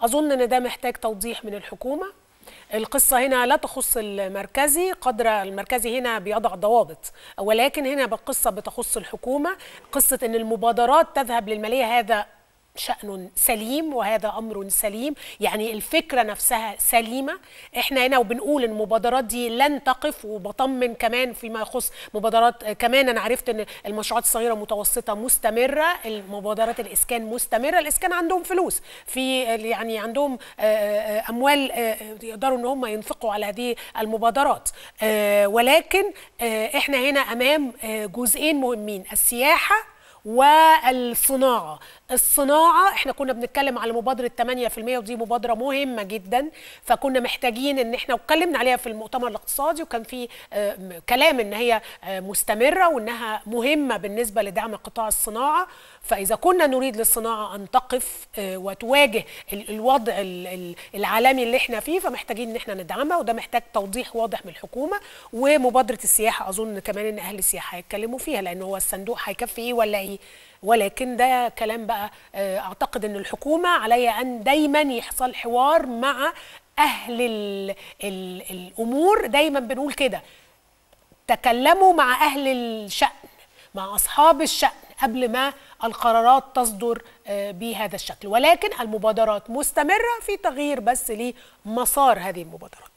اظن ان ده محتاج توضيح من الحكومه القصة هنا لا تخص المركزي قدر المركزي هنا بيضع ضوابط ولكن هنا القصة بتخص الحكومة قصة أن المبادرات تذهب للمالية هذا شأن سليم وهذا أمر سليم يعني الفكرة نفسها سليمة احنا هنا وبنقول المبادرات دي لن تقف وبطمن كمان فيما يخص مبادرات كمان أنا عرفت أن المشروعات الصغيرة متوسطة مستمرة المبادرات الإسكان مستمرة الإسكان عندهم فلوس في يعني عندهم آه، آه، أموال آه، يقدروا أن هم ينفقوا على هذه المبادرات ولكن احنا هنا أمام جزئين مهمين السياحة والصناعه الصناعه احنا كنا بنتكلم على مبادره 8% ودي مبادره مهمه جدا فكنا محتاجين ان احنا وكلمنا عليها في المؤتمر الاقتصادي وكان في آه، كلام ان هي آه، مستمره وانها مهمه بالنسبه لدعم قطاع الصناعه فاذا كنا نريد للصناعه ان تقف آه، وتواجه الوضع العالمي اللي احنا فيه فمحتاجين ان احنا ندعمها وده محتاج توضيح واضح من الحكومه ومبادره السياحه اظن كمان ان اهل السياحه هيتكلموا فيها لان هو الصندوق هيكفي ايه ولا ايه ولكن ده كلام بقى آه، اعتقد ان الحكومه عليها ان دايما يحصل حوار مع اهل الـ الـ الامور دايما بنقول كده تكلموا مع اهل الشان مع اصحاب الشان قبل ما القرارات تصدر آه، بهذا الشكل ولكن المبادرات مستمره في تغيير بس لمسار هذه المبادرات